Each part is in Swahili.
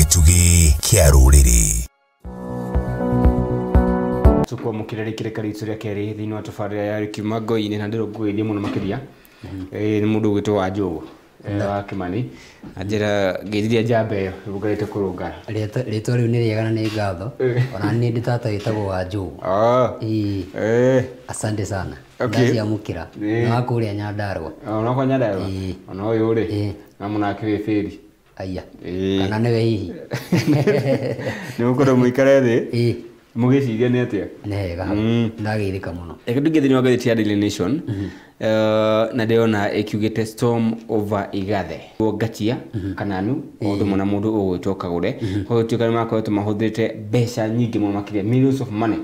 gĩtugĩ kĩa rũrĩrĩ tukwamukire rĩkĩreka riitũ rĩa kerĩ thĩinĩ wa tabarĩra ya na ngoi-inĩ na ndĩrũngũĩrie mũno makĩria ni mudu ũgwĩtwo wa njũgũ wa kĩmani anjĩra ngĩthirie njamba ĩyo kuruga kũrũnga rĩtwa rĩu nĩ rĩega na nĩ ngatho ni nĩ ndĩ tata wĩtagwo wa njũgũ asante sana ndaciamũkĩra nĩ wa kũrĩa nyandarũa onakwa nyandarũa ona ũyũ rĩ na mũnake wĩ bĩri haya eh. kana nĩwe hihi nĩ mũkwenda mũikare thĩ mũgĩciria nĩ atĩa nega mm. ndagĩithĩka mũno eh, ndungä thĩinä wa ngathäti ya daily nation mm-hmm. eh, na ndĩrona ĩkiugĩte storm over igathe guo ngatia mm-hmm. kananu o thumwe na mũndũ ũgwĩtwo kagũre mm-hmm. koguo tuĩka nĩ makoretwo mahũthĩrĩte mbeca nyingĩ mũno harä millions of money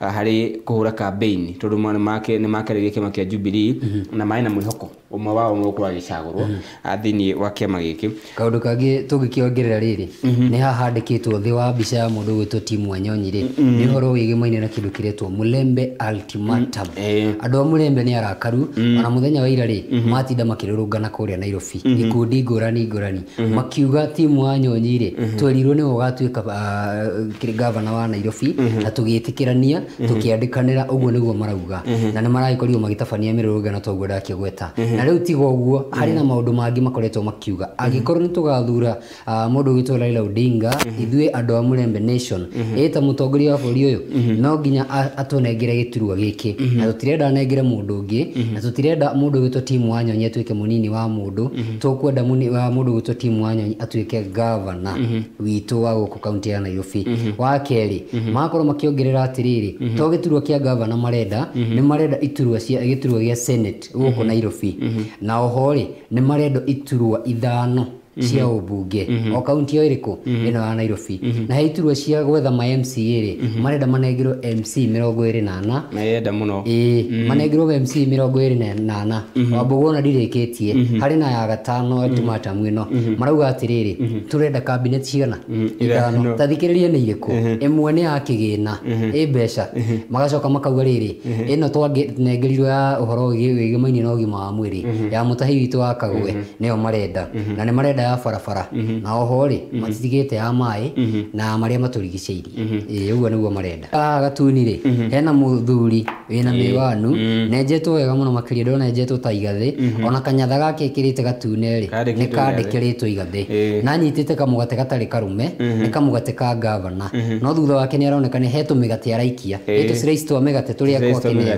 harĩ tondå nä tondũ nĩ makerĩire kĩama a jubilee na maä na hoko umwe wao nä å korwo agäcagå mm. thä wa kä ama gä kä kaå ndå kangä tå ngä kä ongerera rä rä mm-hmm. nä hahandä kä two thä wa mbica ya må ndå gwä two timu anyonyi rä nä å horo wä gä maine na kä ndå kä retwo må lembe mm, eh. andå a må lembe nä arakaru mm. ona må thenya wa ira rä mm-hmm. matinda makä rå rå ngana kå rä a nairobi mm-hmm. ikundi ngårani ngårani makiuga timu wa rä twerirwo nä we gatuä ka ah, gavana wa nairobi na tå gä tä kä rania tå kä andä kanä ra å guo nä guo marauga na nä maragä korirwo magä tabania mä rå rå ngana toguo ndakä gweta na rä u tiga å guo harä na maå ndå mangä makoretwo makiuga angä korwo nä tå gathura ah, må ndå å gä two raila odinga mm-hmm. ithuä andå a murembe nation ä mm-hmm. ee ta må tongoria wa bå rå yå no nginya atånengere gä turua gä kä mm-hmm. na tå tirenda anengere må ndå å ngä na tå tirenda må ndå å gä two timu wa nyonyi atuä ke må nini wa må ndå tå kwenda må ndå å gä two timu wa nyonyi atuä ke gavana witå wa gå kå kauntä ya nairobi wa kerä magakorwo makĩongerera atĩrĩrĩ to gĩturwa kĩa gavana marenda nĩ marenda iturwa cia gĩturwa gĩa senate gũkũ nairobi na oho rä nä iturwa ithano Mm-hmm. cia å mbunge mm-hmm. o kaunti ĩyo ĩrĩkũ mm-hmm. ĩno ya nairobi na he iturwa cia gwetha ma mc rĩ marenda manengerwo mc mĩrongo ĩrĩ na ana nayenda mũno ĩĩ manengerwo mc mĩrongo ĩrĩ na ana wambũgũ ona ndirĩkĩtie na ya gatano tumatamu ĩno marauga atĩrĩrĩ tũrenda kabinet cigana ithano ta thikĩrĩria nĩ irĩkũ ĩmwe nĩ ya kĩgĩna ĩ mbeca magacoka makauga rĩrĩ ĩno twanengerirwo ya ũhoro wĩgĩmainĩ na ũgima wa mwĩrĩ ya mũtahi witũ wa kagwe nĩyo marenda na nĩ marenda ya barabara mm-hmm. na ohori mm-hmm. matigite ya mai mm-hmm. na maria maturigiceirie ä uguo niguo marenda gatuni ri hena muthuri wina miwanu nenjetwo wega muno makiria ndona nenjetwo ta igathi ona kanyatha gake kirite gatune rä nä kandäkirätwo igathä na nyitite kamugate gatari karume ni kamugate ka gavana no thutha wake ni aroneka ni hetu mä gate araikia hetu ciraitwa to gate tå rä akwakenä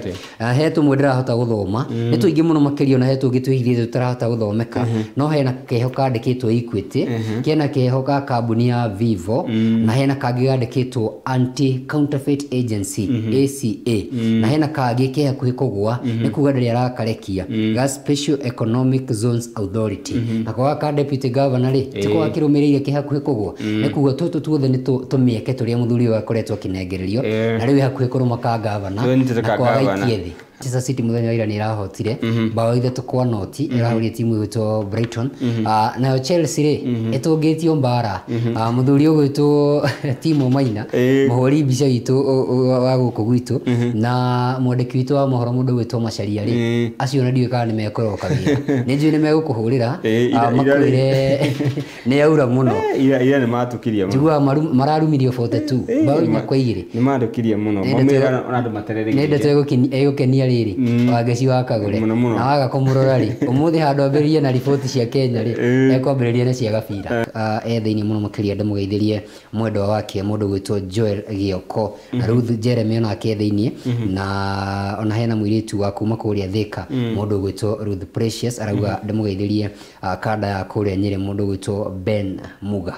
hetå mwe ndärahota gå thoma nä mm. tå ingä må no makä rio na hetå ngä twä hirä no hena kehoka kandä kandĩkĩtwo Equity mm-hmm. kena kehoka ga kambuni ya Vivo mm-hmm. na hena kangĩ gandĩkĩtwo Anti Counterfeit Agency mm-hmm. ACA mm-hmm. na hena kangĩ ke hakuhĩ kũgwa mhm. nĩ kuga ndĩrĩ arakarekia mm. ga Special Economic Zones Authority mhm. na kwa ka deputy governor rĩ ti kwa kĩrũmĩrĩire ke hakuhĩ kũgwa mm. nĩ kuga tũtũ tuothe nĩ tũmĩeke tũrĩa mũthuri ũyũ akoretwo akĩnengererio na rĩu hakuhĩ kũrũma ka gavana na kwagaitie thĩ Manchester City muthenya wa ira nä ärahotire mbao mhm. ithatå kwa noti ä mhm. rahå rire timu gwätwo na yo Chelsea rä mhm. ĩtũngä tio mbara må thuri å gwĩtwo Maina må bisha mbica witå wa gå kå gwitå na mwandĩki witå wa mohoro må ndå gwĩtwo Macharia rä acio na ndiå kana nä mekåroka wä nä njå nä megå kå hå rä muno makwä re nä yaura må no ira nä ah, matå njiguaga mararumirio 42 tu mbao kwa kwa ni rä nä mandå kirie må no nä ndete egå kenia rĩrĩ mm. wangeci wa kagũre na waga kũmũrora rĩ ũmũthĩ handũ ambĩrĩrie na riboti cia kenya rĩ eh. ekwambĩrĩria na cia gabira eh. ah, e ee thĩinĩ mũno makĩria ndĩmũgeithĩrie mwendwa wake mũndũ gwĩtwo joel gioko mhm. na ruth jeremy onake e thĩinĩ mhm. na ona hena mũirĩtu wa kuma kũrĩa thĩka mm. mũndũ gwĩtwo ruth precious arauga mhm. ndĩmũgeithĩrie ah, kanda ya kũrĩa nyĩrĩ mũndũ gwĩtwo ben muga